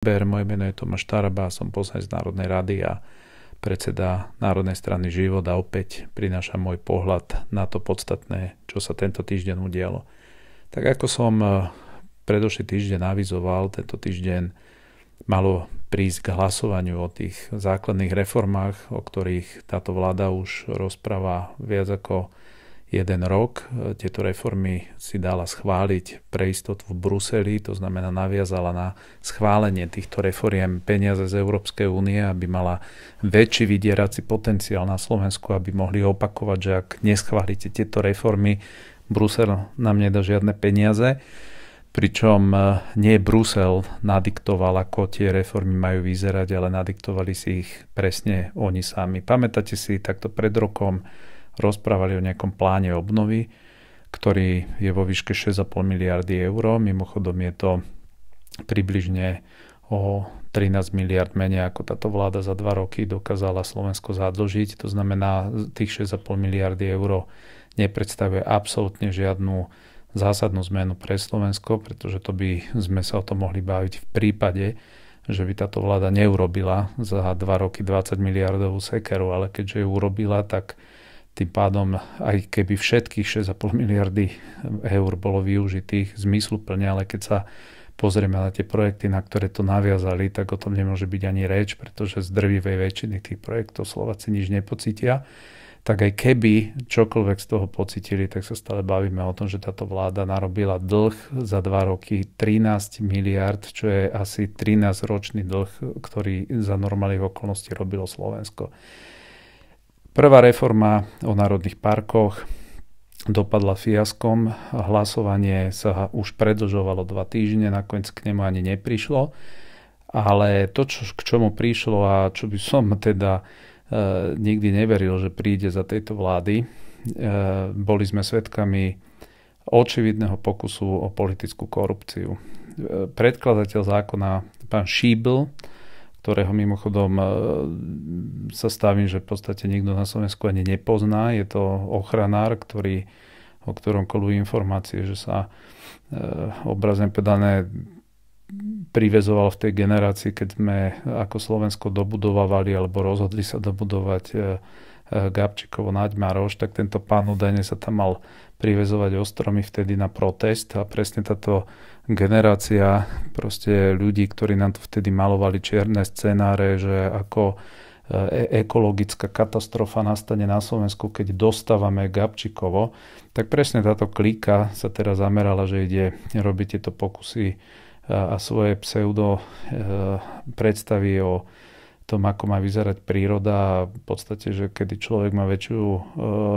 Ber, moje meno je Tomáš Taraba, som poslanec Národnej rady a predseda Národnej strany život a opäť prináša môj pohľad na to podstatné, čo sa tento týždeň udialo. Tak ako som eh, predošlý týždeň avizoval, tento týždeň malo prísť k hlasovaniu o tých základných reformách, o ktorých táto vláda už rozpráva viac ako jeden rok. E, tieto reformy si dala schváliť pre istotu v Bruseli, to znamená naviazala na schválenie týchto reforiem peniaze z Európskej únie, aby mala väčší vydierací potenciál na Slovensku, aby mohli opakovať, že ak neschválite tieto reformy, Brusel nám nedá žiadne peniaze. Pričom e, nie Brusel nadiktoval, ako tie reformy majú vyzerať, ale nadiktovali si ich presne oni sami. Pamätáte si, takto pred rokom rozprávali o nejakom pláne obnovy, ktorý je vo výške 6,5 miliardy eur. Mimochodom je to približne o 13 miliard menej ako táto vláda za dva roky dokázala Slovensko zadlžiť. To znamená, tých 6,5 miliardy eur nepredstavuje absolútne žiadnu zásadnú zmenu pre Slovensko, pretože to by sme sa o tom mohli baviť v prípade, že by táto vláda neurobila za dva roky 20 miliardovú sekeru, ale keďže ju urobila, tak tým pádom, aj keby všetkých 6,5 miliardy eur bolo využitých zmysluplne, ale keď sa pozrieme na tie projekty, na ktoré to naviazali, tak o tom nemôže byť ani reč, pretože z drvivej väčšiny tých projektov Slováci nič nepocítia. Tak aj keby čokoľvek z toho pocitili, tak sa stále bavíme o tom, že táto vláda narobila dlh za dva roky 13 miliard, čo je asi 13-ročný dlh, ktorý za normálnych okolností robilo Slovensko. Prvá reforma o národných parkoch dopadla fiaskom. Hlasovanie sa už predlžovalo dva týždne, nakoniec k nemu ani neprišlo. Ale to, čo, k čomu prišlo a čo by som teda e, nikdy neveril, že príde za tejto vlády, e, boli sme svedkami očividného pokusu o politickú korupciu. E, predkladateľ zákona, pán Šíbl, ktorého mimochodom e, sa stavím, že v podstate nikto na Slovensku ani nepozná. Je to ochranár, ktorý, o ktorom kolujú informácie, že sa e, obrazne pedané privezoval v tej generácii, keď sme ako Slovensko dobudovávali alebo rozhodli sa dobudovať e, Eh, naď Maroš, tak tento pán údajne sa tam mal privezovať ostromy vtedy na protest a presne táto generácia proste ľudí, ktorí nám tu vtedy malovali čierne scenáre, že ako eh, e- ekologická katastrofa nastane na Slovensku, keď dostávame Gabčikovo, tak presne táto klika sa teraz zamerala, že ide robiť tieto pokusy eh, a svoje pseudo predstavy o tom, ako má vyzerať príroda a v podstate, že kedy človek má väčšiu, e,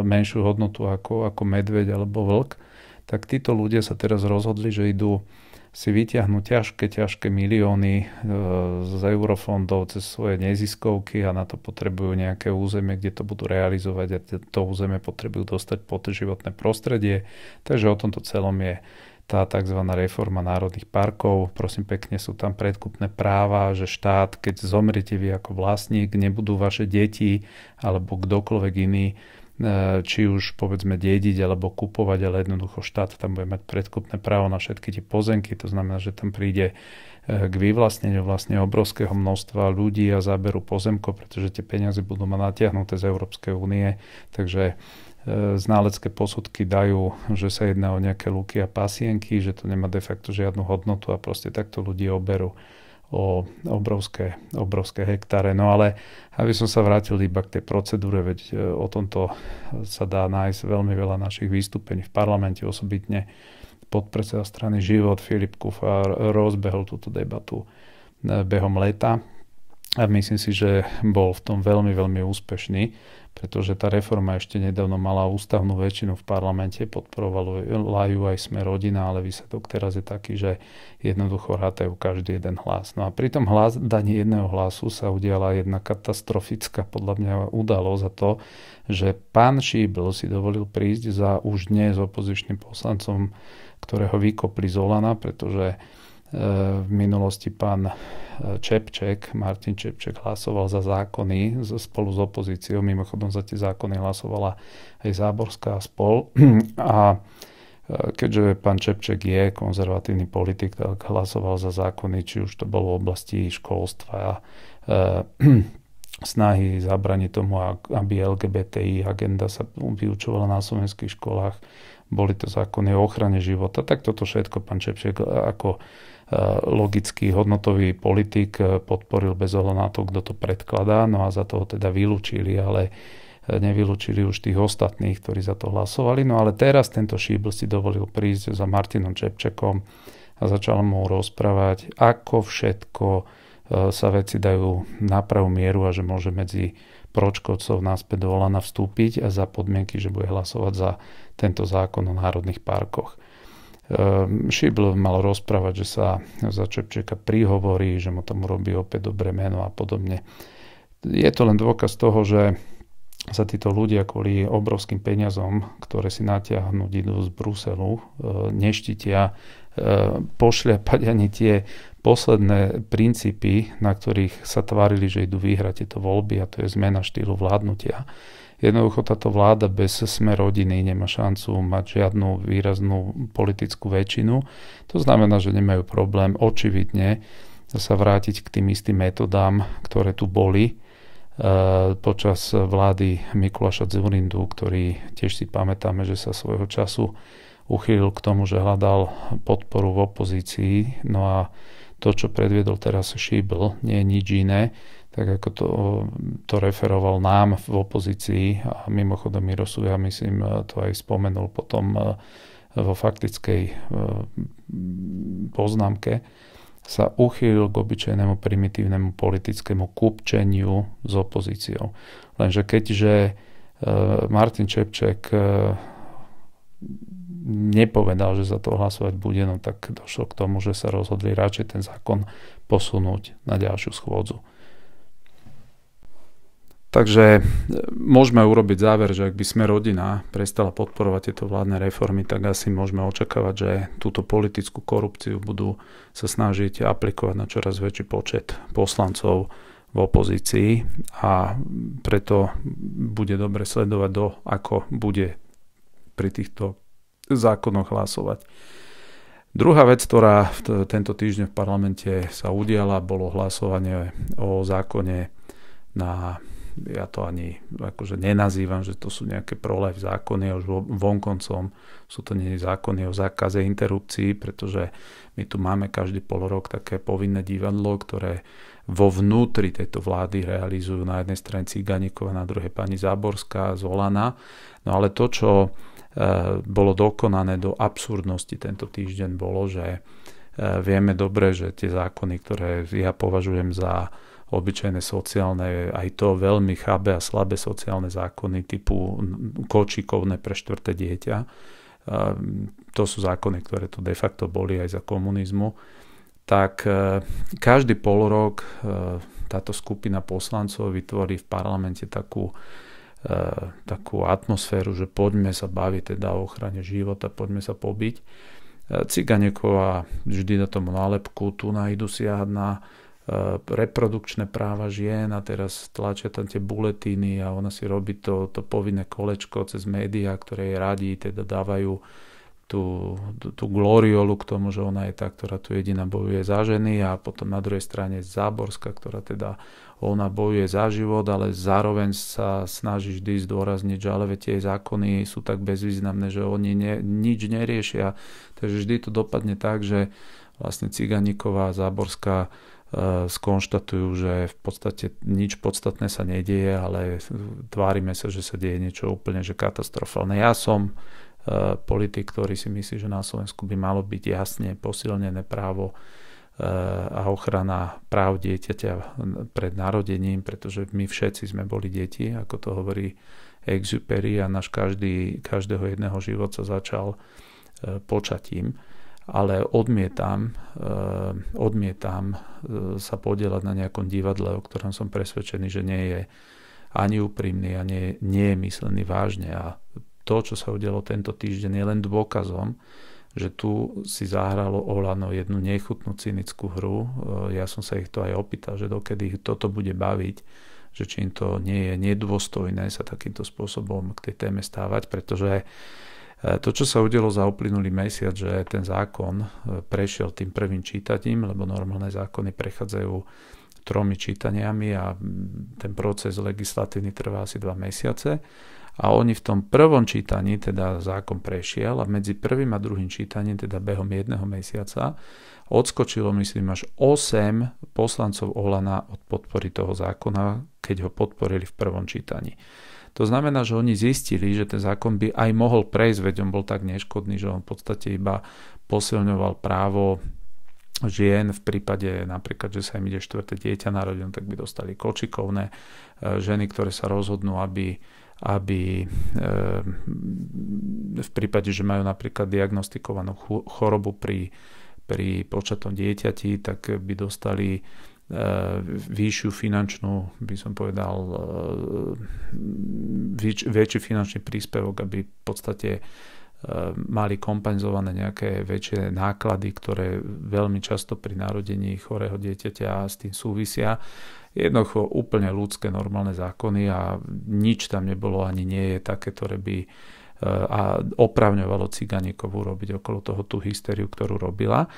menšiu hodnotu ako, ako medveď alebo vlk, tak títo ľudia sa teraz rozhodli, že idú si vyťahnú ťažké, ťažké milióny e, z eurofondov cez svoje neziskovky a na to potrebujú nejaké územie, kde to budú realizovať a to územie potrebujú dostať pod životné prostredie. Takže o tomto celom je tá tzv. reforma národných parkov. Prosím pekne, sú tam predkupné práva, že štát, keď zomrete vy ako vlastník, nebudú vaše deti alebo kdokoľvek iný e, či už povedzme dediť alebo kupovať, ale jednoducho štát tam bude mať predkupné právo na všetky tie pozemky, to znamená, že tam príde e, k vyvlastneniu vlastne obrovského množstva ľudí a záberu pozemkov, pretože tie peniaze budú mať natiahnuté z Európskej únie, takže E, Ználecké posudky dajú, že sa jedná o nejaké luky a pasienky, že to nemá de facto žiadnu hodnotu a proste takto ľudí oberú o obrovské, obrovské hektáre. No ale aby som sa vrátil iba k tej procedúre, veď e, o tomto sa dá nájsť veľmi veľa našich vystúpení v parlamente, osobitne podpredseda strany Život Filip Kufar rozbehol túto debatu e, behom leta a myslím si, že bol v tom veľmi, veľmi úspešný pretože tá reforma ešte nedávno mala ústavnú väčšinu v parlamente, podporovalo ju aj sme rodina, ale výsledok teraz je taký, že jednoducho rátajú každý jeden hlas. No a pri tom hlas, daní jedného hlasu sa udiala jedna katastrofická podľa mňa udalo za to, že pán Šíbel si dovolil prísť za už dnes opozičným poslancom, ktorého vykopli Zolana, pretože v minulosti pán e, Čepček, Martin Čepček hlasoval za zákony spolu s opozíciou. Mimochodom za tie zákony hlasovala aj Záborská spol. A e, keďže pán Čepček je konzervatívny politik, tak hlasoval za zákony, či už to bolo v oblasti školstva, a e, snahy zabraniť tomu, aby LGBTI agenda sa vyučovala na slovenských školách. Boli to zákony o ochrane života. Tak toto všetko pán Čepček ako Eh, logický hodnotový politik eh, podporil bez ohľadu na to, kto to predkladá, no a za toho teda vylúčili, ale eh, nevylúčili už tých ostatných, ktorí za to hlasovali. No ale teraz tento Šíbl si dovolil prísť za Martinom Čepčekom a začal mu rozprávať, ako všetko sa veci dajú na pravú mieru a že môže medzi pročkovcov náspäť do Olana vstúpiť a za podmienky, že bude hlasovať za tento zákon o národných parkoch. Ehm, Šibl mal rozprávať, že sa za Čepčeka prihovorí, že mu tam urobí opäť dobré meno a podobne. Je to len dôkaz toho, že sa títo ľudia kvôli obrovským peniazom, ktoré si natiahnuť idú z Bruselu, e, neštitia e, pošľapať ani tie posledné princípy, na ktorých sa tvárili, že idú vyhrať tieto voľby a to je zmena štýlu vládnutia Jednoducho táto vláda bez sme rodiny nemá šancu mať žiadnu výraznú politickú väčšinu. To znamená, že nemajú problém očividne sa vrátiť k tým istým metodám, ktoré tu boli e, počas vlády Mikuláša Zurindu, ktorý tiež si pamätáme, že sa svojho času uchýlil k tomu, že hľadal podporu v opozícii. No a to, čo predviedol teraz Šíbl, nie je nič iné tak ako to, to referoval nám v opozícii a mimochodom Miro ja myslím, to aj spomenul potom e, vo faktickej e, poznámke, sa uchýlil k obyčajnému primitívnemu politickému kupčeniu s opozíciou. Lenže keďže e, Martin Čepček nepovedal, že za to hlasovať bude, no tak došlo k tomu, že sa rozhodli radšej ten zákon posunúť na ďalšiu schôdzu. Takže e, môžeme urobiť záver, že ak by sme rodina prestala podporovať tieto vládne reformy, tak asi môžeme očakávať, že túto politickú korupciu budú sa snažiť aplikovať na čoraz väčší počet poslancov v opozícii a preto bude dobre sledovať, do ako bude pri týchto zákonoch hlasovať. Druhá vec, ktorá v tento týždeň v parlamente sa udiala, bolo hlasovanie o zákone na ja to ani akože nenazývam, že to sú nejaké prolev zákony, už vonkoncom sú to nie zákony o zákaze interrupcií, pretože my tu máme každý pol rok také povinné divadlo, ktoré vo vnútri tejto vlády realizujú na jednej strane Ciganíkova, na druhej pani Záborská, Zolana. No ale to, čo e, bolo dokonané do absurdnosti tento týždeň, bolo, že e, vieme dobre, že tie zákony, ktoré ja považujem za obyčajné sociálne, aj to veľmi chabé a slabé sociálne zákony typu kočikovné pre štvrté dieťa. To sú zákony, ktoré tu de facto boli aj za komunizmu. Tak e, každý pol rok e, táto skupina poslancov vytvorí v parlamente takú, e, takú atmosféru, že poďme sa baviť teda o ochrane života, poďme sa pobiť. Ciganeková vždy na tomu nálepku, tu nájdu siahať na E, reprodukčné práva žien a teraz tlačia tam tie buletiny a ona si robí to, to povinné kolečko cez médiá, ktoré jej radí, teda dávajú tú, tú, tú gloriolu k tomu, že ona je tá, ktorá tu jediná bojuje za ženy a potom na druhej strane Záborská, ktorá teda ona bojuje za život, ale zároveň sa snaží vždy zdôrazniť, že ale tie zákony sú tak bezvýznamné, že oni ne, nič neriešia. Takže vždy to dopadne tak, že vlastne Ciganíková, Záborská Eh, skonštatujú, že v podstate nič podstatné sa nedieje, ale tvárime sa, že sa deje niečo úplne že katastrofálne. Ja som eh, politik, ktorý si myslí, že na Slovensku by malo byť jasne posilnené právo eh, a ochrana práv dieťaťa pred narodením, pretože my všetci sme boli deti, ako to hovorí Exupery a náš každý, každého jedného života začal počatím ale odmietam, eh, odmietam eh, sa podielať na nejakom divadle, o ktorom som presvedčený, že nie je ani úprimný a nie, nie je myslený vážne. A to, čo sa udialo tento týždeň, je len dôkazom, že tu si zahralo Olano jednu nechutnú cynickú hru. Eh, ja som sa ich to aj opýtal, že dokedy ich toto bude baviť, že či im to nie je nedôstojné sa takýmto spôsobom k tej téme stávať, pretože E, to, čo sa udelo za uplynulý mesiac, že ten zákon e, prešiel tým prvým čítaním, lebo normálne zákony prechádzajú tromi čítaniami a ten proces legislatívny trvá asi dva mesiace. A oni v tom prvom čítaní teda zákon prešiel a medzi prvým a druhým čítaním, teda behom jedného mesiaca, odskočilo myslím až 8 poslancov Olana od podpory toho zákona, keď ho podporili v prvom čítaní. To znamená, že oni zistili, že ten zákon by aj mohol prejsť, veď on bol tak neškodný, že on v podstate iba posilňoval právo žien v prípade napríklad, že sa im ide štvrté dieťa narodené, tak by dostali kočikovné. E, ženy, ktoré sa rozhodnú, aby aby e, v prípade, že majú napríklad diagnostikovanú chorobu pri, pri počatom dieťati, tak by dostali Eh, vyššiu finančnú, by som povedal, eh, väč, väčší finančný príspevok, aby v podstate eh, mali kompenzované nejaké väčšie náklady, ktoré veľmi často pri narodení chorého dieťaťa s tým súvisia. Jednoducho úplne ľudské normálne zákony a nič tam nebolo ani nie je také, ktoré by a opravňovalo Ciganíkovú robiť okolo toho tú hysteriu, ktorú robila.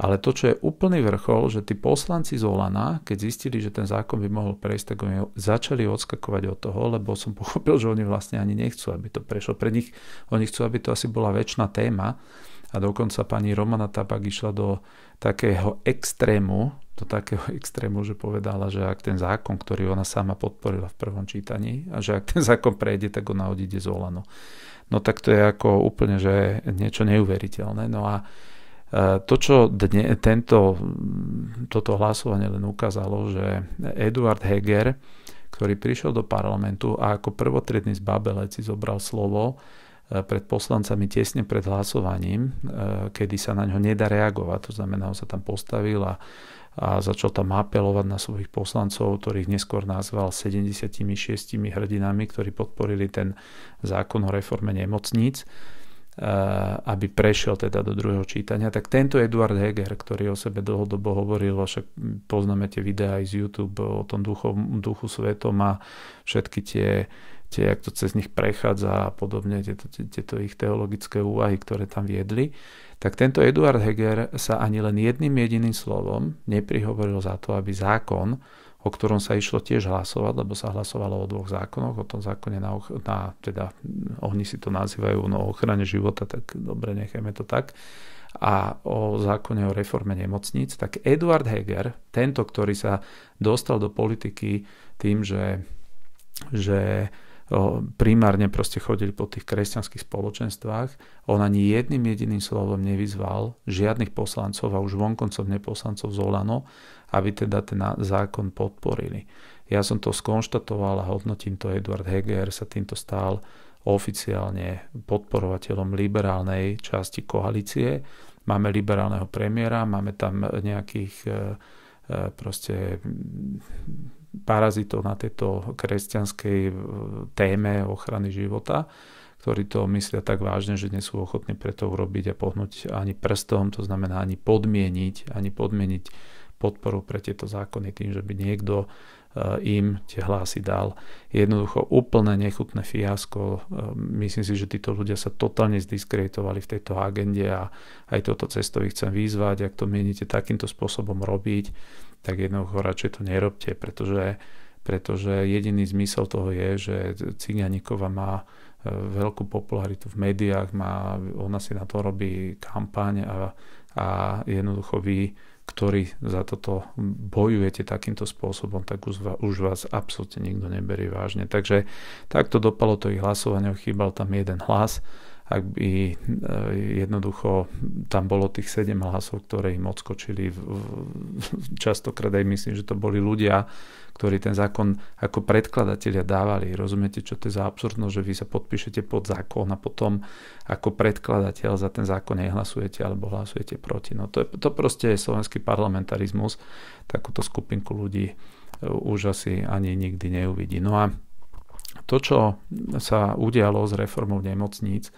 Ale to, čo je úplný vrchol, že tí poslanci Zolana, keď zistili, že ten zákon by mohol prejsť, tak oni začali odskakovať od toho, lebo som pochopil, že oni vlastne ani nechcú, aby to prešlo. Pre nich, oni chcú, aby to asi bola väčšina téma. A dokonca pani Romana Tabak išla do takého extrému, do takého extrému, že povedala, že ak ten zákon, ktorý ona sama podporila v prvom čítaní, a že ak ten zákon prejde, tak ona odíde z Olano no tak to je ako úplne, že niečo neuveriteľné. No a e, to, čo dne, tento, toto hlasovanie len ukázalo, že Eduard Heger, ktorý prišiel do parlamentu a ako prvotredný z si zobral slovo e, pred poslancami tesne pred hlasovaním, e, kedy sa na ňo nedá reagovať, to znamená, on sa tam postavil a a začal tam apelovať na svojich poslancov, ktorých neskôr nazval 76 hrdinami, ktorí podporili ten zákon o reforme nemocníc, e, aby prešiel teda do druhého čítania. Tak tento Eduard Heger, ktorý o sebe dlhodobo hovoril, a však poznáme tie videá aj z YouTube o tom duchu, duchu svetom a všetky tie tie, jak to cez nich prechádza a podobne, tieto, tieto ich teologické úvahy, ktoré tam viedli, tak tento Eduard Heger sa ani len jedným jediným slovom neprihovoril za to, aby zákon, o ktorom sa išlo tiež hlasovať, lebo sa hlasovalo o dvoch zákonoch, o tom zákone na, na teda oni si to nazývajú no, ochrane života, tak dobre, nechajme to tak, a o zákone o reforme nemocníc, tak Eduard Heger, tento, ktorý sa dostal do politiky tým, že, že primárne proste chodili po tých kresťanských spoločenstvách. On ani jedným jediným slovom nevyzval žiadnych poslancov a už vonkoncov neposlancov z Olano, aby teda ten zákon podporili. Ja som to skonštatoval a hodnotím to Eduard Heger, sa týmto stal oficiálne podporovateľom liberálnej časti koalície. Máme liberálneho premiéra, máme tam nejakých e, e, proste parazitov na tejto kresťanskej eh, téme ochrany života, ktorí to myslia tak vážne, že nie sú ochotní pre to urobiť a pohnúť ani prstom, to znamená ani podmieniť, ani podmieniť podporu pre tieto zákony tým, že by niekto eh, im tie hlasy dal. Jednoducho úplne nechutné fiasko. Eh, myslím si, že títo ľudia sa totálne zdiskreditovali v tejto agende a aj toto cestovi ich chcem vyzvať, ak to mienite takýmto spôsobom robiť, tak jednoducho radšej to nerobte, pretože, pretože jediný zmysel toho je, že Cigánikova má e, veľkú popularitu v médiách, má, ona si na to robí kampaň a, a jednoducho vy, ktorí za toto bojujete takýmto spôsobom, tak už, už vás absolútne nikto neberie vážne. Takže takto dopalo to ich hlasovanie, chýbal tam jeden hlas ak by e, jednoducho tam bolo tých 7 hlasov, ktoré im odskočili. Častokrát aj myslím, že to boli ľudia, ktorí ten zákon ako predkladatelia dávali. Rozumiete, čo to je za absurdnosť, že vy sa podpíšete pod zákon a potom ako predkladateľ za ten zákon nehlasujete alebo hlasujete proti. No to, je, to proste je slovenský parlamentarizmus. Takúto skupinku ľudí e, už asi ani nikdy neuvidí. No a to, čo sa udialo s reformou nemocníc,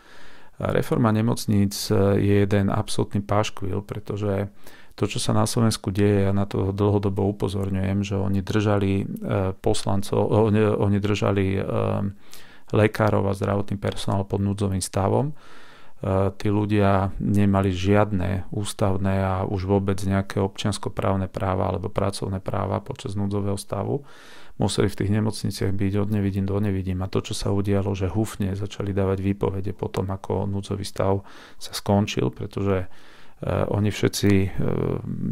Reforma nemocníc e, je jeden absolútny páškvil, pretože to, čo sa na Slovensku deje, ja na to dlhodobo upozorňujem, že oni držali e, poslancov, oni, e, oni držali lekárov a zdravotný personál pod núdzovým stavom. Tí ľudia nemali žiadne ústavné a už vôbec nejaké občianskoprávne práva alebo pracovné práva počas núdzového stavu museli v tých nemocniciach byť od nevidím do nevidím. A to, čo sa udialo, že hufne začali dávať výpovede po tom, ako núdzový stav sa skončil, pretože e, oni všetci e,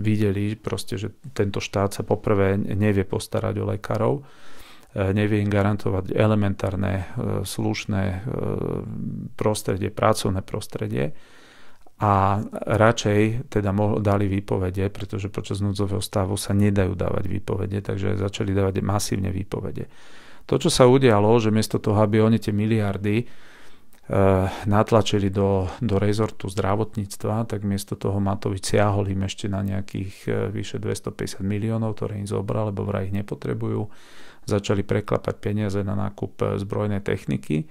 videli proste, že tento štát sa poprvé nevie postarať o lekárov, e, nevie im garantovať elementárne, slušné prostredie, pracovné prostredie a radšej teda mohol, dali výpovede, pretože počas núdzového stavu sa nedajú dávať výpovede, takže začali dávať masívne výpovede. To, čo sa udialo, že miesto toho, aby oni tie miliardy e, natlačili do, do rezortu zdravotníctva, tak miesto toho Matovič siahol im ešte na nejakých e, vyše 250 miliónov, ktoré im zobral, lebo vraj ich nepotrebujú. Začali preklapať peniaze na nákup eh, zbrojnej techniky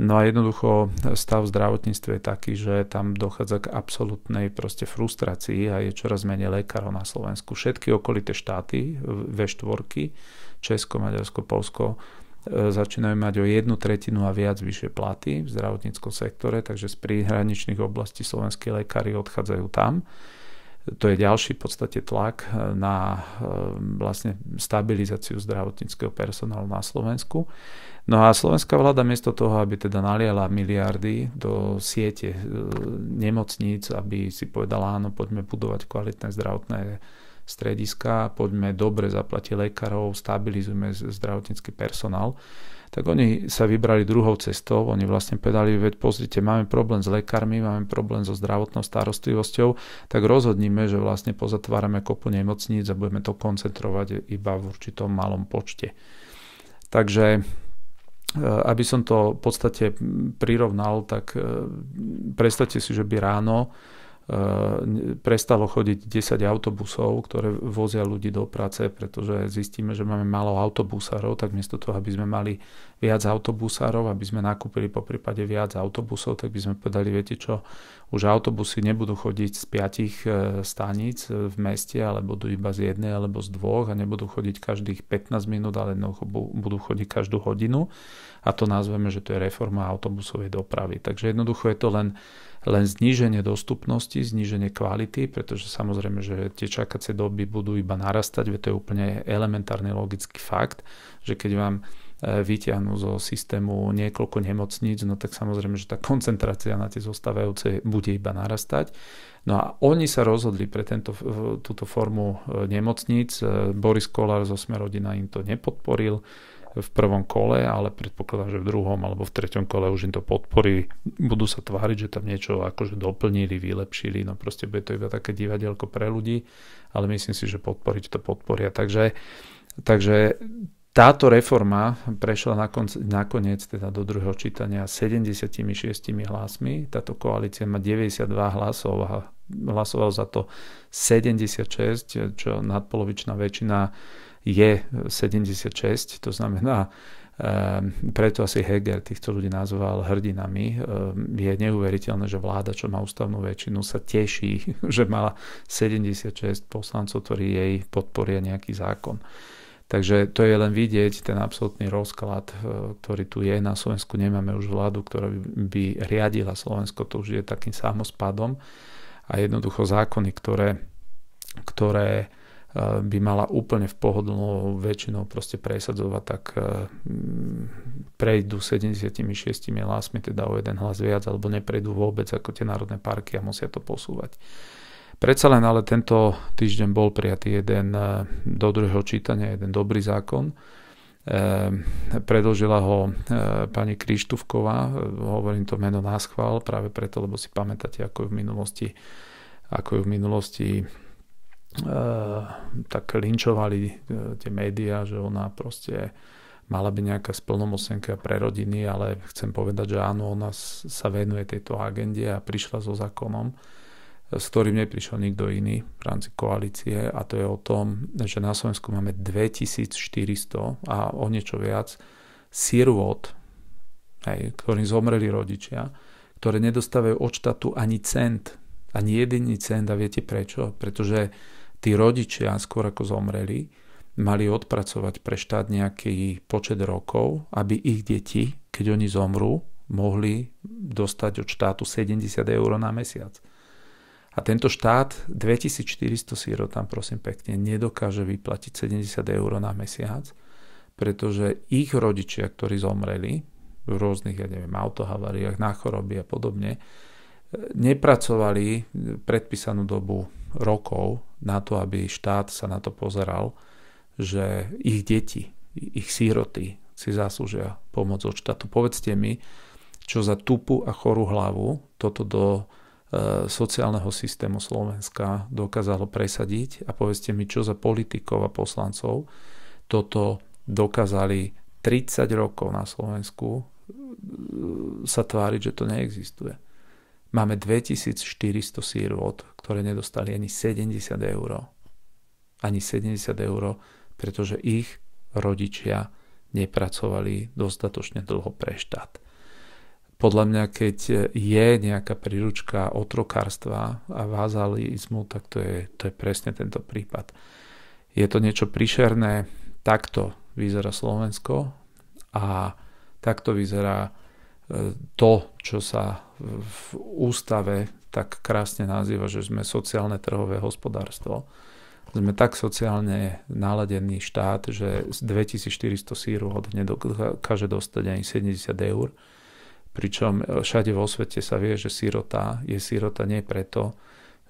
No a jednoducho stav v zdravotníctve je taký, že tam dochádza k absolútnej proste frustrácii a je čoraz menej lekárov na Slovensku. Všetky okolité štáty, V4, Česko, Maďarsko, Polsko, e, začínajú mať o jednu tretinu a viac vyššie platy v zdravotníckom sektore, takže z príhraničných oblastí slovenskí lekári odchádzajú tam to je ďalší v podstate tlak e, na e, vlastne stabilizáciu zdravotníckého personálu na Slovensku. No a slovenská vláda miesto toho, aby teda naliala miliardy do siete e, nemocníc, aby si povedala áno, poďme budovať kvalitné zdravotné strediska, poďme dobre zaplatiť lekárov, stabilizujme zdravotnícky personál, tak oni sa vybrali druhou cestou. Oni vlastne povedali, veď pozrite, máme problém s lekármi, máme problém so zdravotnou starostlivosťou, tak rozhodníme, že vlastne pozatvárame kopu nemocníc a budeme to koncentrovať iba v určitom malom počte. Takže Eh, aby som to v podstate mm, prirovnal, tak eh, predstavte si, že by ráno E, prestalo chodiť 10 autobusov, ktoré vozia ľudí do práce, pretože zistíme, že máme málo autobusárov, tak miesto toho, aby sme mali viac autobusárov, aby sme nakúpili po prípade viac autobusov, tak by sme povedali, viete čo, už autobusy nebudú chodiť z piatich e, staníc v meste, ale budú iba z jednej alebo z dvoch a nebudú chodiť každých 15 minút, ale no, budú chodiť každú hodinu a to nazveme, že to je reforma autobusovej dopravy. Takže jednoducho je to len len zníženie dostupnosti, zníženie kvality, pretože samozrejme, že tie čakacie doby budú iba narastať, veď to je úplne elementárny logický fakt, že keď vám e, vyťahnú zo systému niekoľko nemocníc, no tak samozrejme, že tá koncentrácia na tie zostávajúce bude iba narastať. No a oni sa rozhodli pre tento, túto formu e, nemocníc. E, Boris Kolár zo Smerodina im to nepodporil v prvom kole, ale predpokladám, že v druhom alebo v treťom kole už im to podporí. Budú sa tváriť, že tam niečo akože doplnili, vylepšili, no proste bude to iba také divadielko pre ľudí, ale myslím si, že podporiť to podporia. Takže, takže táto reforma prešla nakonc, nakoniec teda do druhého čítania 76 hlasmi. Táto koalícia má 92 hlasov a hlasoval za to 76, čo nadpolovičná väčšina je 76, to znamená, ehm, preto asi Heger týchto ľudí nazval hrdinami. Ehm, je neuveriteľné, že vláda, čo má ústavnú väčšinu, sa teší, že má 76 poslancov, ktorí jej podporia nejaký zákon. Takže to je len vidieť ten absolútny rozklad, e, ktorý tu je. Na Slovensku nemáme už vládu, ktorá by riadila Slovensko, to už je takým samospadom. A jednoducho zákony, ktoré, ktoré by mala úplne v pohodlnou väčšinou proste presadzovať, tak eh, prejdú 76 hlasmi, teda o jeden hlas viac, alebo neprejdú vôbec ako tie národné parky a musia to posúvať. Predsa len ale tento týždeň bol prijatý jeden eh, do druhého čítania, jeden dobrý zákon. Eh, predložila ho pani Krištúvková, hovorím to meno náschval, práve preto, lebo si pamätáte, ako ju v minulosti, ako ju v minulosti Eh, tak linčovali eh, tie médiá, že ona proste mala by nejaká splnomocenka pre rodiny, ale chcem povedať, že áno, ona sa venuje tejto agende a prišla so zákonom, s ktorým neprišiel nikto iný v rámci koalície a to je o tom, že na Slovensku máme 2400 a o niečo viac sirvot, hej, ktorým zomreli rodičia, ktoré nedostávajú od štátu ani cent, ani jediný cent a viete prečo? Pretože tí rodičia skôr ako zomreli, mali odpracovať pre štát nejaký počet rokov, aby ich deti, keď oni zomrú, mohli dostať od štátu 70 eur na mesiac. A tento štát 2400 tam prosím pekne, nedokáže vyplatiť 70 eur na mesiac, pretože ich rodičia, ktorí zomreli v rôznych, ja neviem, autohavariách, na choroby a podobne, nepracovali predpísanú dobu rokov na to, aby štát sa na to pozeral, že ich deti, ich síroty si zaslúžia pomoc od štátu. Povedzte mi, čo za tupu a chorú hlavu toto do e, sociálneho systému Slovenska dokázalo presadiť a povedzte mi, čo za politikov a poslancov toto dokázali 30 rokov na Slovensku e, sa tváriť, že to neexistuje. Máme 2400 sírvot, ktoré nedostali ani 70 eur. Ani 70 eur, pretože ich rodičia nepracovali dostatočne dlho pre štát. Podľa mňa, keď je nejaká príručka otrokárstva a vázalizmu, tak to je, to je presne tento prípad. Je to niečo príšerné, takto vyzerá Slovensko a takto vyzerá to, čo sa v ústave tak krásne nazýva, že sme sociálne trhové hospodárstvo. Sme tak sociálne naladený štát, že z 2400 sírov nedokáže dostať ani 70 eur. Pričom všade vo svete sa vie, že sírota je sírota nie preto,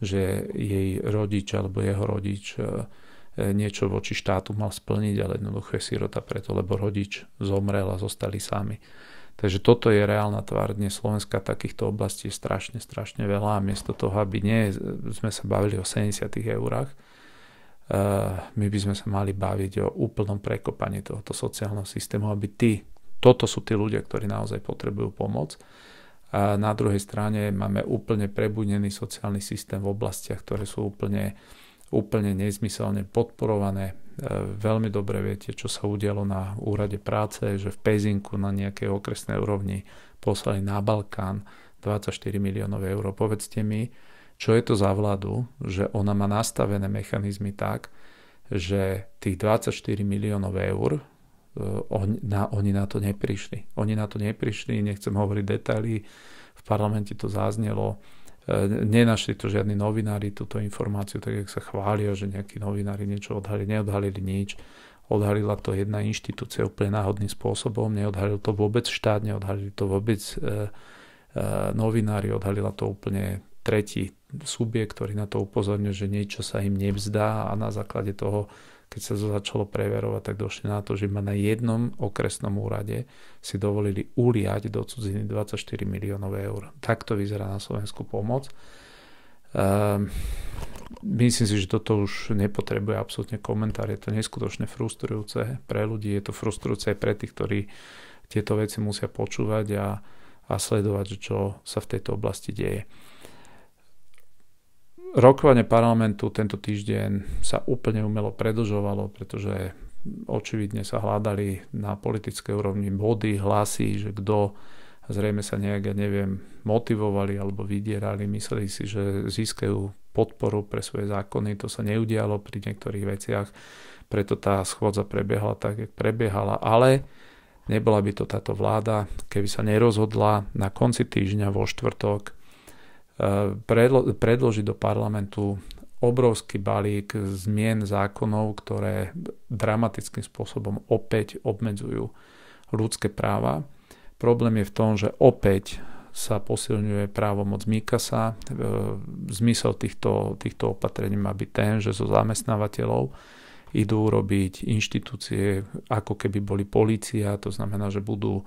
že jej rodič alebo jeho rodič e, niečo voči štátu mal splniť, ale jednoducho je sírota preto, lebo rodič zomrel a zostali sami. Takže toto je reálna tvár dnes Slovenska. Takýchto oblastí je strašne, strašne veľa. A miesto toho, aby nie, sme sa bavili o 70 eurách, eh, my by sme sa mali baviť o úplnom prekopaní tohoto sociálneho systému, aby tí, toto sú tí ľudia, ktorí naozaj potrebujú pomoc. A na druhej strane máme úplne prebudený sociálny systém v oblastiach, ktoré sú úplne, úplne nezmyselne podporované, E, veľmi dobre viete, čo sa udialo na úrade práce, že v Pezinku na nejakej okresnej úrovni poslali na Balkán 24 miliónov eur. Povedzte mi, čo je to za vládu, že ona má nastavené mechanizmy tak, že tých 24 miliónov eur e, on, na, oni na to neprišli. Oni na to neprišli, nechcem hovoriť detaily, v parlamente to zaznelo, E, nenašli to žiadni novinári, túto informáciu, tak jak sa chvália, že nejakí novinári niečo odhalili, neodhalili nič. Odhalila to jedna inštitúcia úplne náhodným spôsobom, neodhalil to vôbec štát, neodhalili to vôbec e, e, novinári, odhalila to úplne tretí subjekt, ktorý na to upozorňuje, že niečo sa im nevzdá a na základe toho keď sa to začalo preverovať, tak došli na to, že ma na jednom okresnom úrade si dovolili uliať do cudziny 24 miliónov eur. Takto vyzerá na Slovensku pomoc. Um, myslím si, že toto už nepotrebuje absolútne komentár. Je to neskutočne frustrujúce pre ľudí, je to frustrujúce aj pre tých, ktorí tieto veci musia počúvať a, a sledovať, čo sa v tejto oblasti deje rokovanie parlamentu tento týždeň sa úplne umelo predlžovalo, pretože očividne sa hľadali na politickej úrovni body, hlasy, že kto zrejme sa nejak, ja neviem, motivovali alebo vydierali, mysleli si, že získajú podporu pre svoje zákony, to sa neudialo pri niektorých veciach, preto tá schôdza prebiehala tak, jak prebiehala, ale nebola by to táto vláda, keby sa nerozhodla na konci týždňa vo štvrtok Eh, predlo- predložiť do parlamentu obrovský balík zmien zákonov, ktoré dramatickým spôsobom opäť obmedzujú ľudské práva. Problém je v tom, že opäť sa posilňuje právomoc Mikasa. Eh, zmysel týchto, týchto opatrení má byť ten, že zo zamestnávateľov idú robiť inštitúcie, ako keby boli policia, to znamená, že budú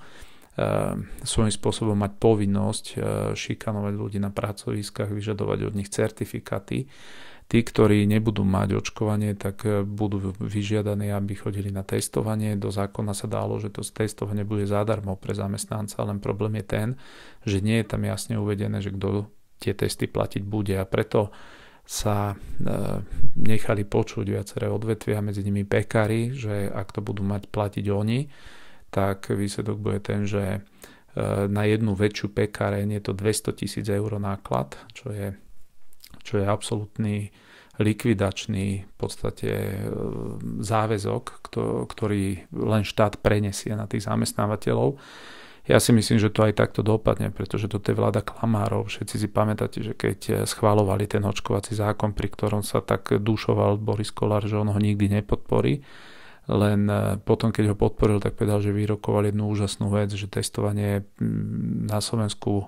Ehm, svojím spôsobom mať povinnosť e, šikanovať ľudí na pracoviskách, vyžadovať od nich certifikáty. Tí, ktorí nebudú mať očkovanie, tak e, budú vyžiadaní, aby chodili na testovanie. Do zákona sa dalo, že to testovanie bude zadarmo pre zamestnanca, len problém je ten, že nie je tam jasne uvedené, že kto tie testy platiť bude a preto sa e, nechali počuť viaceré odvetvia, medzi nimi pekári, že ak to budú mať platiť oni, tak výsledok bude ten, že e, na jednu väčšiu pekáreň je to 200 tisíc eur náklad, čo je, čo je absolútny likvidačný v podstate e, záväzok, ktorý len štát prenesie na tých zamestnávateľov. Ja si myslím, že to aj takto dopadne, pretože toto je vláda klamárov. Všetci si pamätáte, že keď e, schválovali ten očkovací zákon, pri ktorom sa tak dušoval Boris Kolár, že on ho nikdy nepodporí, len e, potom, keď ho podporil, tak povedal, že vyrokoval jednu úžasnú vec, že testovanie na Slovensku e,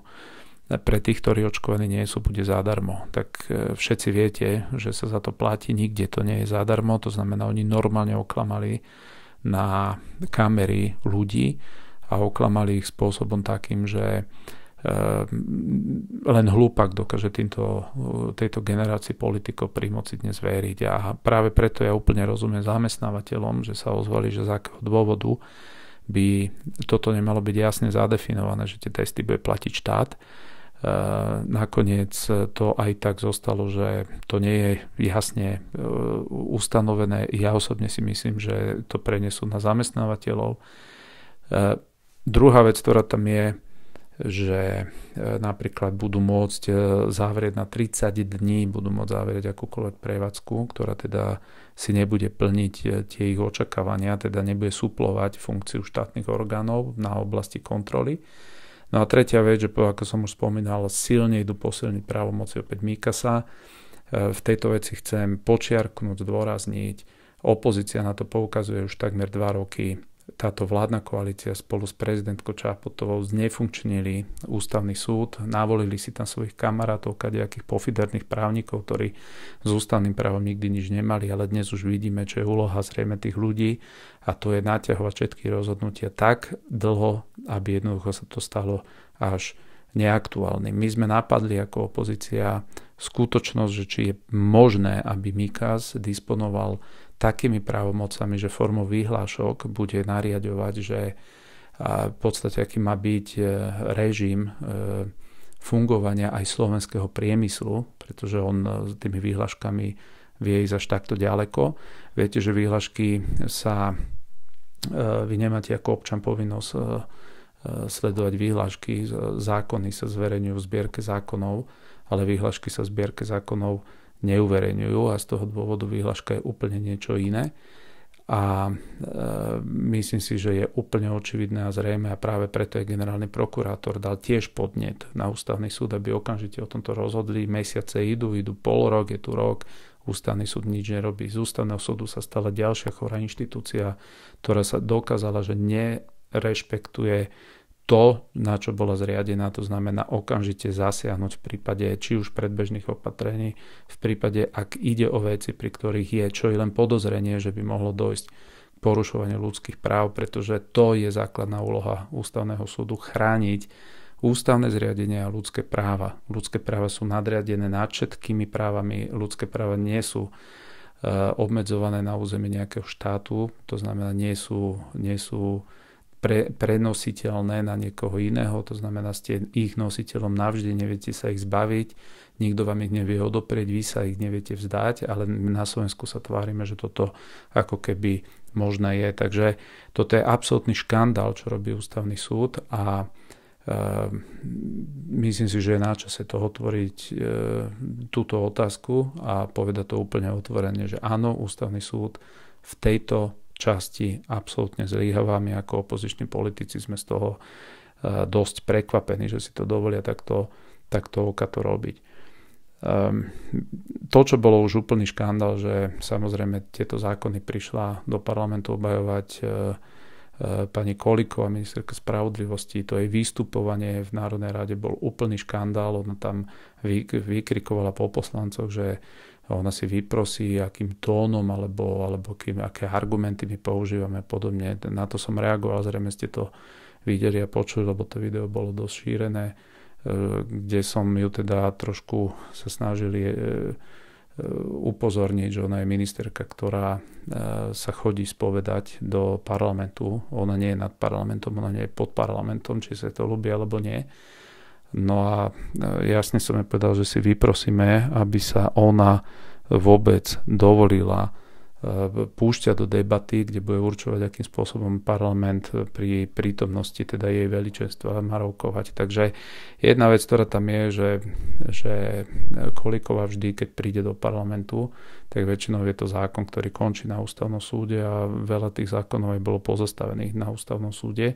pre tých, ktorí očkovaní nie sú, bude zadarmo. Tak e, všetci viete, že sa za to platí, nikde to nie je zadarmo, to znamená, oni normálne oklamali na kamery ľudí a oklamali ich spôsobom takým, že Ehm, len hlúpak dokáže týmto, eh, tejto generácii politikov pri moci dnes veriť. A práve preto ja úplne rozumiem zamestnávateľom, že sa ozvali, že z akého dôvodu by toto nemalo byť jasne zadefinované, že tie testy bude platiť štát. Ehm, nakoniec to aj tak zostalo, že to nie je jasne eh, ustanovené. Ja osobne si myslím, že to prenesú na zamestnávateľov. Ehm, druhá vec, ktorá tam je, že e, napríklad budú môcť e, zavrieť na 30 dní, budú môcť zavrieť akúkoľvek prevádzku, ktorá teda si nebude plniť e, tie ich očakávania, teda nebude suplovať funkciu štátnych orgánov na oblasti kontroly. No a tretia vec, že ako som už spomínal, silne idú posilniť právomoci opäť Mikasa. V tejto veci chcem počiarknúť, zdôrazniť, opozícia na to poukazuje už takmer 2 roky, táto vládna koalícia spolu s prezidentkou Čaputovou znefunkčnili ústavný súd, navolili si tam svojich kamarátov, kadejakých pofiderných právnikov, ktorí s ústavným právom nikdy nič nemali, ale dnes už vidíme, čo je úloha zrejme tých ľudí a to je naťahovať všetky rozhodnutia tak dlho, aby jednoducho sa to stalo až neaktuálnym. My sme napadli ako opozícia skutočnosť, že či je možné, aby Mikas disponoval takými právomocami, že formou výhlášok bude nariadovať, že v podstate aký má byť e, režim e, fungovania aj slovenského priemyslu, pretože on e, s tými výhlaškami vie ísť až takto ďaleko. Viete, že výhlašky sa vy nemáte ako občan povinnosť sledovať výhlašky, zákony sa zverejňujú v zbierke zákonov, ale výhlašky sa v zbierke zákonov neuverejňujú a z toho dôvodu výhľaška je úplne niečo iné. A e, myslím si, že je úplne očividné a zrejme a práve preto je generálny prokurátor dal tiež podnet na ústavný súd, aby okamžite o tomto rozhodli. Mesiace idú, idú pol rok, je tu rok, ústavný súd nič nerobí. Z ústavného súdu sa stala ďalšia chorá inštitúcia, ktorá sa dokázala, že nerešpektuje to, na čo bola zriadená, to znamená okamžite zasiahnuť v prípade či už predbežných opatrení, v prípade, ak ide o veci, pri ktorých je čo i len podozrenie, že by mohlo dojsť k porušovaniu ľudských práv, pretože to je základná úloha ústavného súdu chrániť ústavné zriadenia a ľudské práva. Ľudské práva sú nadriadené nad všetkými právami, ľudské práva nie sú e, obmedzované na území nejakého štátu, to znamená nie sú, nie sú pre, prenositeľné na niekoho iného, to znamená, ste ich nositeľom navždy, neviete sa ich zbaviť, nikto vám ich nevie odoprieť, vy sa ich neviete vzdať, ale na Slovensku sa tvárime, že toto ako keby možné je. Takže toto je absolútny škandál, čo robí ústavný súd a Uh, myslím si, že je na čase to otvoriť uh, e, túto otázku a povedať to úplne otvorene, že áno, ústavný súd v tejto časti absolútne zlyháva. ako opoziční politici sme z toho eh, dosť prekvapení, že si to dovolia takto, takto okato robiť. Um, to, čo bolo už úplný škandál, že samozrejme tieto zákony prišla do parlamentu obajovať uh, eh, eh, pani a ministerka spravodlivosti, to jej vystupovanie v Národnej rade bol úplný škandál, ona tam vykrikovala po poslancoch, že, ona si vyprosí, akým tónom alebo, alebo kým, aké argumenty my používame a podobne. Na to som reagoval, zrejme ste to videli a počuli, lebo to video bolo dosť šírené, e, kde som ju teda trošku sa snažili e, e, upozorniť, že ona je ministerka, ktorá sa chodí spovedať do parlamentu. Ona nie je nad parlamentom, ona nie je pod parlamentom, či sa to ľubí alebo nie No a e, jasne som jej povedal, že si vyprosíme, aby sa ona vôbec dovolila e, púšťa do debaty, kde bude určovať, akým spôsobom parlament pri prítomnosti teda jej veličenstva má rokovať. Takže jedna vec, ktorá tam je, že, že Koliková vždy, keď príde do parlamentu, tak väčšinou je to zákon, ktorý končí na ústavnom súde a veľa tých zákonov aj bolo pozastavených na ústavnom súde.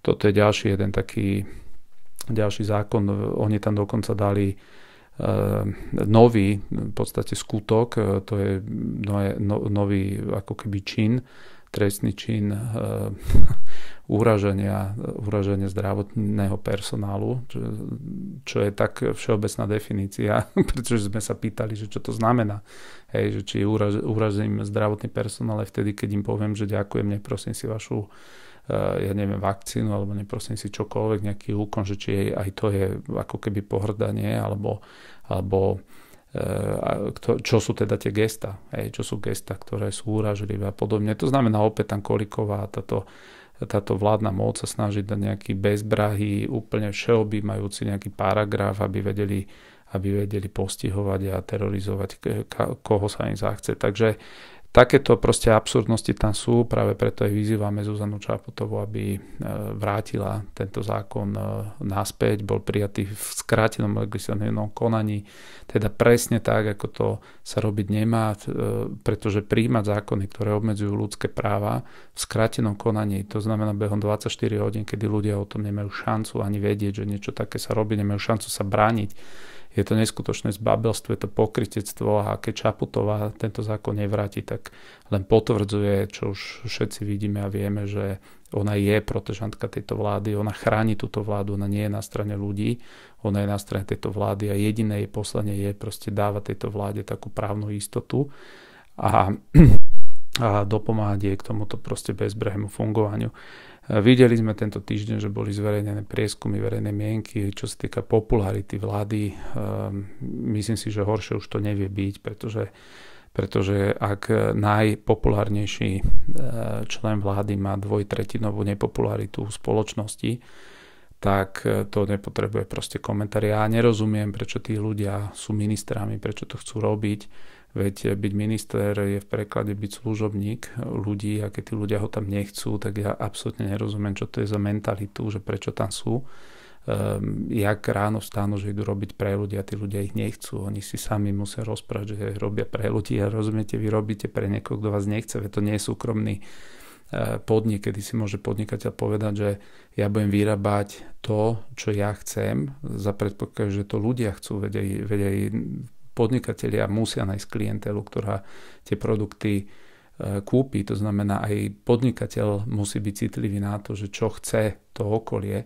Toto je ďalší jeden taký ďalší zákon, e, oni tam dokonca dali e, nový v podstate skutok, e, to je no, nový ako keby čin, trestný čin uraženia, úraženia zdravotného personálu, čo, čo je tak všeobecná definícia, pretože sme sa pýtali, že čo to znamená. Hej, že či uraž, uražím zdravotný personál aj vtedy, keď im poviem, že ďakujem, neprosím si vašu Eh, ja neviem, vakcínu alebo neprosím si čokoľvek, nejaký úkon, že či jej aj to je ako keby pohrdanie alebo, alebo eh, čo sú teda tie gesta, hej, čo sú gesta, ktoré sú úražlivé a podobne. To znamená opäť tam Koliková táto, táto vládna moc sa snaží dať nejaký bezbrahy, úplne všeobjímajúci nejaký paragraf, aby vedeli aby vedeli postihovať a terorizovať, koho sa im zachce. Takže Takéto proste absurdnosti tam sú, práve preto aj vyzývame Zuzanu Čaputovu, aby e, vrátila tento zákon e, naspäť, bol prijatý v skrátenom legislatívnom konaní, teda presne tak, ako to sa robiť nemá, e, pretože príjmať zákony, ktoré obmedzujú ľudské práva v skrátenom konaní, to znamená behom 24 hodín, kedy ľudia o tom nemajú šancu ani vedieť, že niečo také sa robí, nemajú šancu sa brániť, je to neskutočné zbabelstvo, je to pokrytectvo a keď Čaputová tento zákon nevráti, tak len potvrdzuje, čo už všetci vidíme a vieme, že ona je protežantka tejto vlády, ona chráni túto vládu, ona nie je na strane ľudí, ona je na strane tejto vlády a jediné jej poslanie je proste dávať tejto vláde takú právnu istotu a, a dopomáhať jej k tomuto proste bezbrehému fungovaniu. Videli sme tento týždeň, že boli zverejnené prieskumy verejnej mienky, čo sa týka popularity vlády. Ehm, myslím si, že horšie už to nevie byť, pretože, pretože ak najpopulárnejší ehm, člen vlády má dvojtretinovú nepopularitu v spoločnosti, tak e, to nepotrebuje proste komentár. Ja nerozumiem, prečo tí ľudia sú ministrami, prečo to chcú robiť Veď byť minister je v preklade byť služobník ľudí a keď tí ľudia ho tam nechcú, tak ja absolútne nerozumiem, čo to je za mentalitu, že prečo tam sú. Um, jak ráno stáno, že idú robiť pre ľudia, tí ľudia ich nechcú, oni si sami musia rozprávať, že robia pre ľudí a rozumiete, vy robíte pre niekoho, kto vás nechce, veď to nie je súkromný e, podnik, kedy si môže podnikateľ povedať, že ja budem vyrábať to, čo ja chcem, za predpoklad, že to ľudia chcú, veď aj, v podnikatelia musia nájsť klientelu, ktorá tie produkty e, kúpi. To znamená, aj podnikateľ musí byť citlivý na to, že čo chce to okolie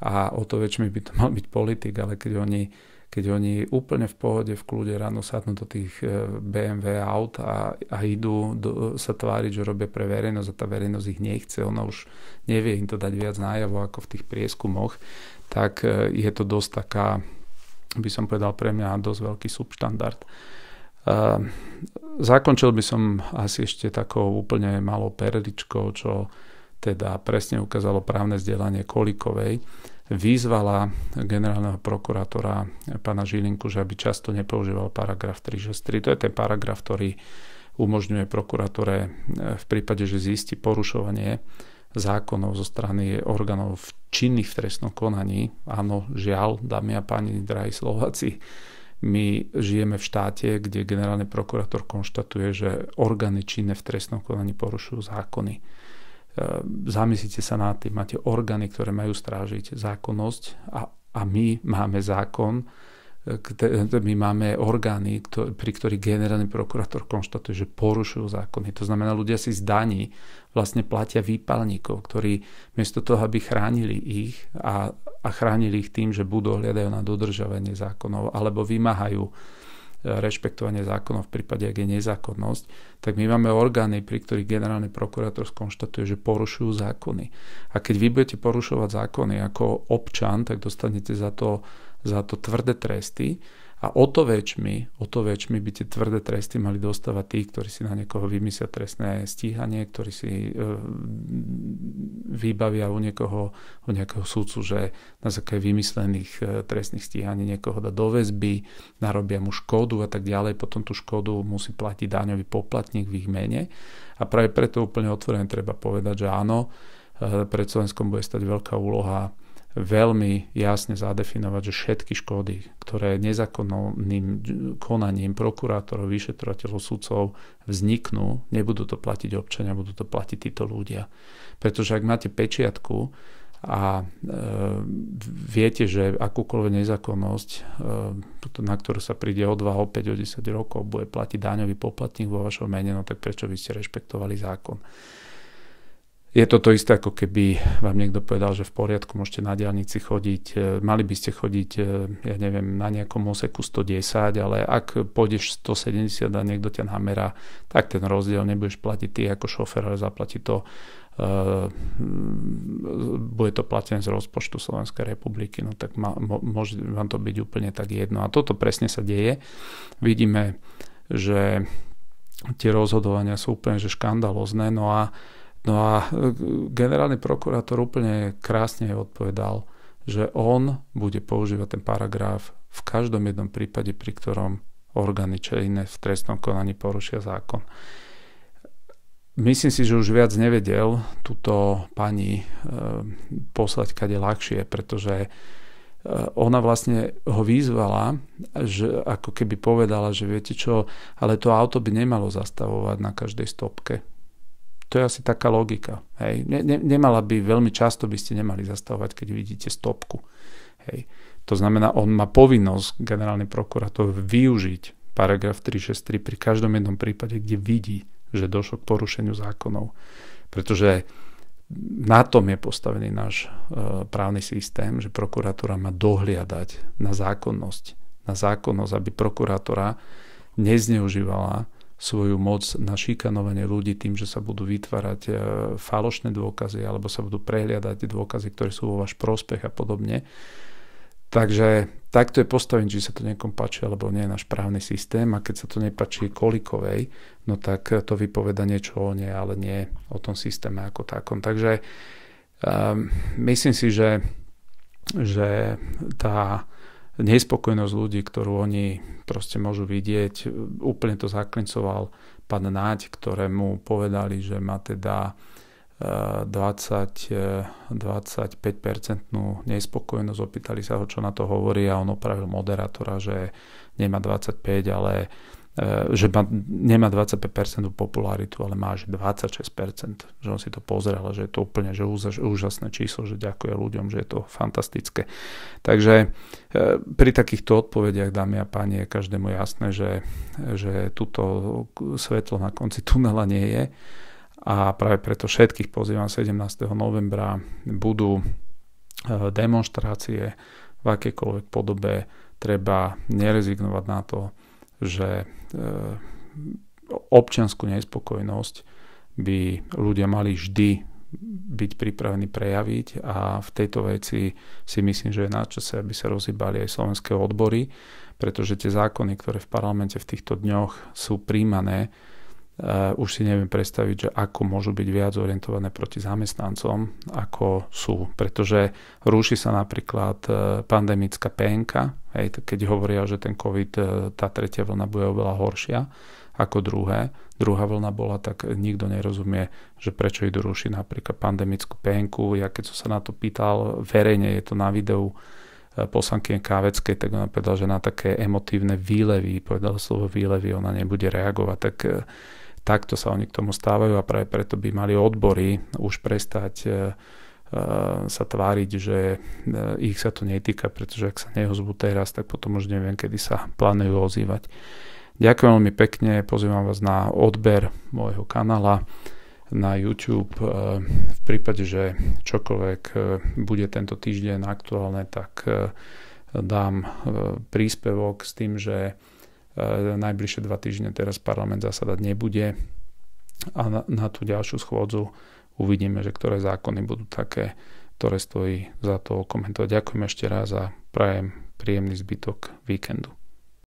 a o to väčšmi by to mal byť politik, ale keď oni, keď oni úplne v pohode, v kľude ráno sadnú do tých e, BMW aut a, a idú do, sa tváriť, že robia pre verejnosť a tá verejnosť ich nechce, ona už nevie im to dať viac nájavo ako v tých prieskumoch, tak e, je to dosť taká by som povedal pre mňa dosť veľký subštandard. E, zakončil by som asi ešte takou úplne malou perličkou, čo teda presne ukázalo právne vzdelanie Kolikovej, vyzvala generálneho prokurátora pána Žilinku, že aby často nepoužíval paragraf 363. To je ten paragraf, ktorý umožňuje prokuratore e, v prípade, že zistí porušovanie zákonov zo strany orgánov činných v trestnom konaní. Áno, žiaľ, dámy a páni, drahí Slováci, my žijeme v štáte, kde generálny prokurátor konštatuje, že orgány činné v trestnom konaní porušujú zákony. E, zamyslite sa nad tým, máte orgány, ktoré majú strážiť zákonnosť a, a my máme zákon, my máme orgány, pri ktorých generálny prokurátor konštatuje, že porušujú zákony. To znamená, ľudia si z daní vlastne platia výpalníkov, ktorí miesto toho, aby chránili ich a, a chránili ich tým, že budú hľadajú na dodržavanie zákonov alebo vymáhajú e, rešpektovanie zákonov v prípade, ak je nezákonnosť, tak my máme orgány, pri ktorých generálny prokurátor skonštatuje, že porušujú zákony. A keď vy budete porušovať zákony ako občan, tak dostanete za to za to tvrdé tresty a o to väčšmi, o to väčšmi by tie tvrdé tresty mali dostávať tí, ktorí si na niekoho vymyslia trestné stíhanie, ktorí si e, vybavia u niekoho, u nejakého súdcu, že na základe vymyslených e, trestných stíhaní niekoho dá do väzby, narobia mu škodu a tak ďalej, potom tú škodu musí platiť daňový poplatník v ich mene. A práve preto úplne otvorene treba povedať, že áno, e, pred Slovenskom bude stať veľká úloha veľmi jasne zadefinovať, že všetky škody, ktoré nezákonným konaním prokurátorov, vyšetrovateľov, sudcov vzniknú, nebudú to platiť občania, budú to platiť títo ľudia. Pretože ak máte pečiatku a e, viete, že akúkoľvek nezákonnosť, e, na ktorú sa príde o 2, o 5, o 10 rokov, bude platiť daňový poplatník vo vašom mene, no tak prečo by ste rešpektovali zákon? je to to isté, ako keby vám niekto povedal, že v poriadku môžete na diálnici chodiť, e, mali by ste chodiť, e, ja neviem, na nejakom oseku 110, ale ak pôjdeš 170 a niekto ťa namerá, tak ten rozdiel nebudeš platiť ty ako šofer, ale zaplatí to Uh, bude to platené z rozpočtu Slovenskej republiky, no tak ma, môže vám to byť úplne tak jedno. A toto presne sa deje. Vidíme, že tie rozhodovania sú úplne že škandalozné, no a uh, No a e, generálny prokurátor úplne krásne odpovedal, že on bude používať ten paragraf v každom jednom prípade, pri ktorom orgány či iné v trestnom konaní porušia zákon. Myslím si, že už viac nevedel túto pani e, poslať kade ľahšie, pretože e, ona vlastne ho vyzvala, že ako keby povedala, že viete čo, ale to auto by nemalo zastavovať na každej stopke to je asi taká logika. Hej. Ne, ne, nemala by, veľmi často by ste nemali zastavovať, keď vidíte stopku. Hej. To znamená, on má povinnosť, generálny prokurátor, využiť paragraf 363 pri každom jednom prípade, kde vidí, že došlo k porušeniu zákonov. Pretože na tom je postavený náš e, právny systém, že prokuratúra má dohliadať na zákonnosť, na zákonnosť, aby prokurátora nezneužívala svoju moc na šikanovanie ľudí tým, že sa budú vytvárať e, falošné dôkazy alebo sa budú prehliadať dôkazy, ktoré sú vo váš prospech a podobne. Takže takto je postavený, či sa to niekom páči alebo nie, náš právny systém a keď sa to nepačí kolikovej, no tak to vypoveda niečo o nej, ale nie o tom systéme ako takom. Takže um, myslím si, že, že tá nespokojnosť ľudí, ktorú oni proste môžu vidieť. Úplne to zaklincoval pán Náď, ktorému povedali, že má teda 20, eh, 25% eh, nespokojnosť. Opýtali sa ho, čo na to hovorí a on opravil moderátora, že nemá 25, ale E, že má, nemá 25% popularitu, ale má až 26%. Že on si to pozrel, že je to úplne že úžasné číslo, že ďakuje ľuďom, že je to fantastické. Takže e, pri takýchto odpovediach, dámy a páni, je každému jasné, že, že túto svetlo na konci tunela nie je. A práve preto všetkých pozývam 17. novembra. Budú e, demonstrácie v akékoľvek podobe. Treba nerezignovať na to, že e, občianskú nespokojnosť by ľudia mali vždy byť pripravení prejaviť a v tejto veci si myslím, že je na čase, aby sa rozhýbali aj slovenské odbory, pretože tie zákony, ktoré v parlamente v týchto dňoch sú príjmané, Eh, už si neviem predstaviť, že ako môžu byť viac orientované proti zamestnancom, ako sú. Pretože rúši sa napríklad eh, pandemická PNK, hej, keď hovoria, že ten COVID, eh, tá tretia vlna bude oveľa horšia ako druhé. Druhá vlna bola, tak nikto nerozumie, že prečo idú rušiť napríklad pandemickú penku. Ja keď som sa na to pýtal verejne, je to na videu poslankyne Káveckej, tak ona povedala, že na také emotívne výlevy, povedala slovo výlevy, ona nebude reagovať. Tak takto sa oni k tomu stávajú a práve preto by mali odbory už prestať e, e, sa tváriť, že e, ich sa to netýka, pretože ak sa neozvú teraz, tak potom už neviem, kedy sa plánujú ozývať. Ďakujem veľmi pekne, pozývam vás na odber môjho kanála na YouTube. V prípade, že čokoľvek bude tento týždeň aktuálne, tak dám príspevok s tým, že E, najbližšie dva týždne teraz parlament zasadať nebude a na, na tú ďalšiu schôdzu uvidíme, že ktoré zákony budú také, ktoré stojí za to komentovať. Ďakujem ešte raz a prajem príjemný zbytok víkendu.